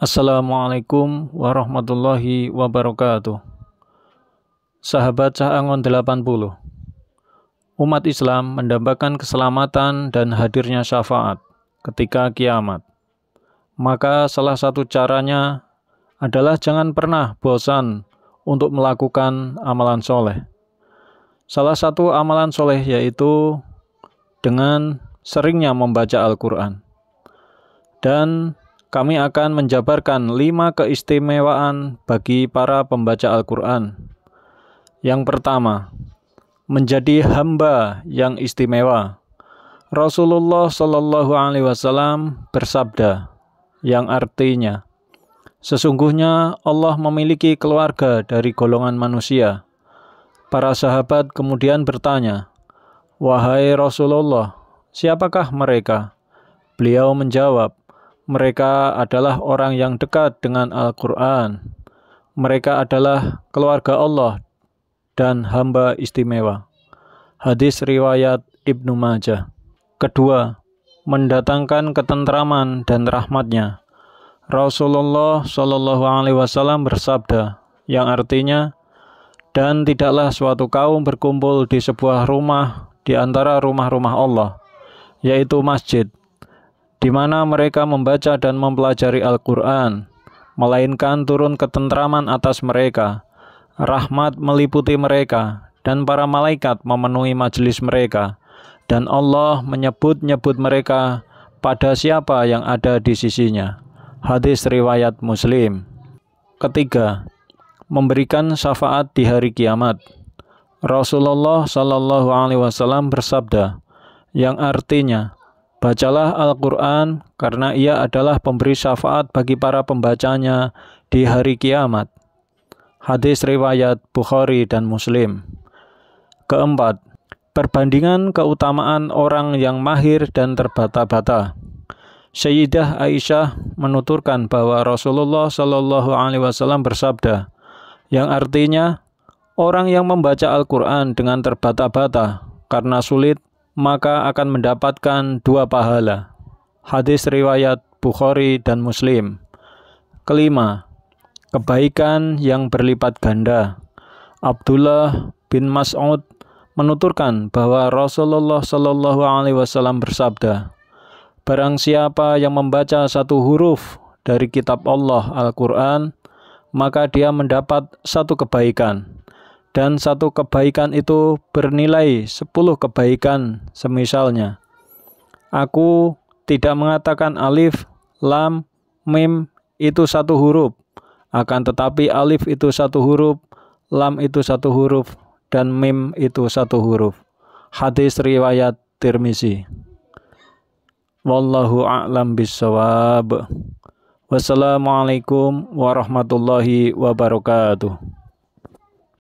Assalamualaikum warahmatullahi wabarakatuh. Sahabat Cahangon 80. Umat Islam mendambakan keselamatan dan hadirnya syafaat ketika kiamat. Maka salah satu caranya adalah jangan pernah bosan untuk melakukan amalan soleh. Salah satu amalan soleh yaitu dengan seringnya membaca Al-Quran. Dan kami akan menjabarkan lima keistimewaan bagi para pembaca Al-Quran. Yang pertama, menjadi hamba yang istimewa. Rasulullah Shallallahu Alaihi Wasallam bersabda, yang artinya, sesungguhnya Allah memiliki keluarga dari golongan manusia. Para sahabat kemudian bertanya, wahai Rasulullah, siapakah mereka? Beliau menjawab, mereka adalah orang yang dekat dengan Al-Quran. Mereka adalah keluarga Allah dan hamba istimewa. Hadis riwayat Ibnu Majah. Kedua, mendatangkan ketentraman dan rahmatnya. Rasulullah saw bersabda, yang artinya, dan tidaklah suatu kaum berkumpul di sebuah rumah di antara rumah-rumah Allah, yaitu masjid, di mana mereka membaca dan mempelajari Al-Quran, melainkan turun ketentraman atas mereka. Rahmat meliputi mereka, dan para malaikat memenuhi majelis mereka, dan Allah menyebut-nyebut mereka pada siapa yang ada di sisinya. Hadis riwayat Muslim. Ketiga, memberikan syafaat di hari kiamat. Rasulullah Shallallahu Alaihi Wasallam bersabda, yang artinya, Bacalah Al-Quran, karena ia adalah pemberi syafaat bagi para pembacanya di hari kiamat. Hadis riwayat Bukhari dan Muslim. Keempat, perbandingan keutamaan orang yang mahir dan terbata-bata. Sayyidah Aisyah menuturkan bahwa Rasulullah Shallallahu Alaihi Wasallam bersabda, yang artinya orang yang membaca Al-Quran dengan terbata-bata karena sulit maka akan mendapatkan dua pahala. Hadis riwayat Bukhari dan Muslim. Kelima, kebaikan yang berlipat ganda. Abdullah bin Mas'ud menuturkan bahwa Rasulullah Shallallahu alaihi wasallam bersabda, "Barang siapa yang membaca satu huruf dari kitab Allah Al-Qur'an, maka dia mendapat satu kebaikan dan satu kebaikan itu bernilai sepuluh kebaikan semisalnya. Aku tidak mengatakan alif, lam, mim itu satu huruf. Akan tetapi alif itu satu huruf, lam itu satu huruf, dan mim itu satu huruf. Hadis riwayat Tirmizi. Wallahu a'lam bisawab. Wassalamualaikum warahmatullahi wabarakatuh.